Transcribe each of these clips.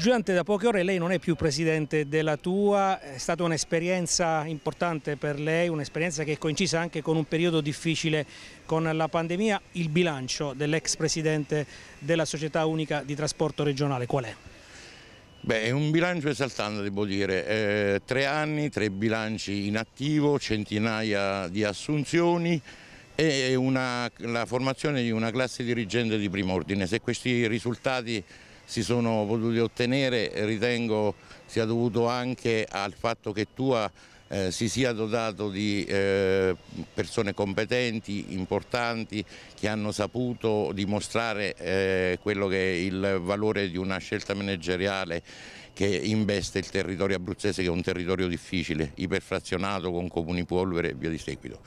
Giurante, da poche ore lei non è più presidente della tua, è stata un'esperienza importante per lei, un'esperienza che è coincisa anche con un periodo difficile con la pandemia. Il bilancio dell'ex presidente della Società Unica di Trasporto Regionale qual è? Beh, è un bilancio esaltante, devo dire. Eh, tre anni, tre bilanci in attivo, centinaia di assunzioni e una, la formazione di una classe dirigente di primo ordine. Se questi risultati si sono potuti ottenere ritengo sia dovuto anche al fatto che Tua eh, si sia dotato di eh, persone competenti, importanti, che hanno saputo dimostrare eh, quello che è il valore di una scelta manageriale che investe il territorio abruzzese che è un territorio difficile, iperfrazionato con comuni polvere e via di seguito.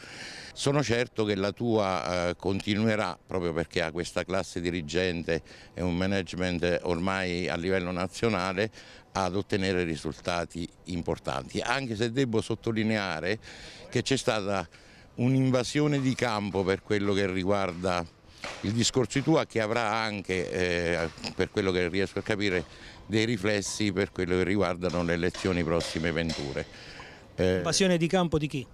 Sono certo che la tua eh, continuerà proprio perché ha questa classe dirigente e un management ormai a livello nazionale ad ottenere risultati importanti, anche se devo sottolineare che c'è stata un'invasione di campo per quello che riguarda il discorso di tua che avrà anche, eh, per quello che riesco a capire, dei riflessi per quello che riguardano le elezioni prossime venture. Eh, Invasione di campo di chi?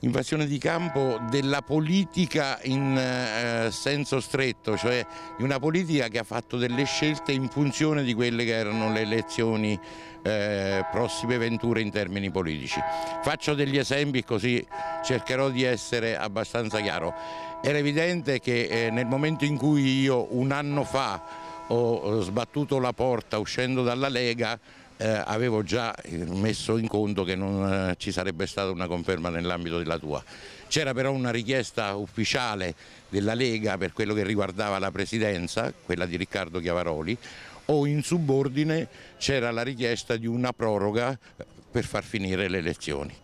invasione di campo della politica in eh, senso stretto, cioè di una politica che ha fatto delle scelte in funzione di quelle che erano le elezioni eh, prossime venture in termini politici. Faccio degli esempi così cercherò di essere abbastanza chiaro. Era evidente che eh, nel momento in cui io un anno fa ho sbattuto la porta uscendo dalla Lega eh, avevo già eh, messo in conto che non eh, ci sarebbe stata una conferma nell'ambito della tua. C'era però una richiesta ufficiale della Lega per quello che riguardava la presidenza, quella di Riccardo Chiavaroli, o in subordine c'era la richiesta di una proroga eh, per far finire le elezioni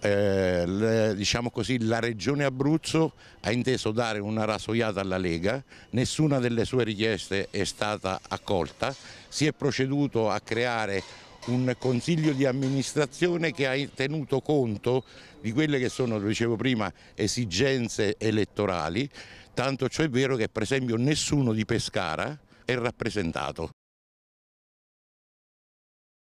eh, le, diciamo così, la regione Abruzzo ha inteso dare una rasoiata alla Lega, nessuna delle sue richieste è stata accolta, si è proceduto a creare un consiglio di amministrazione che ha tenuto conto di quelle che sono, lo dicevo prima, esigenze elettorali, tanto ciò è vero che per esempio nessuno di Pescara è rappresentato.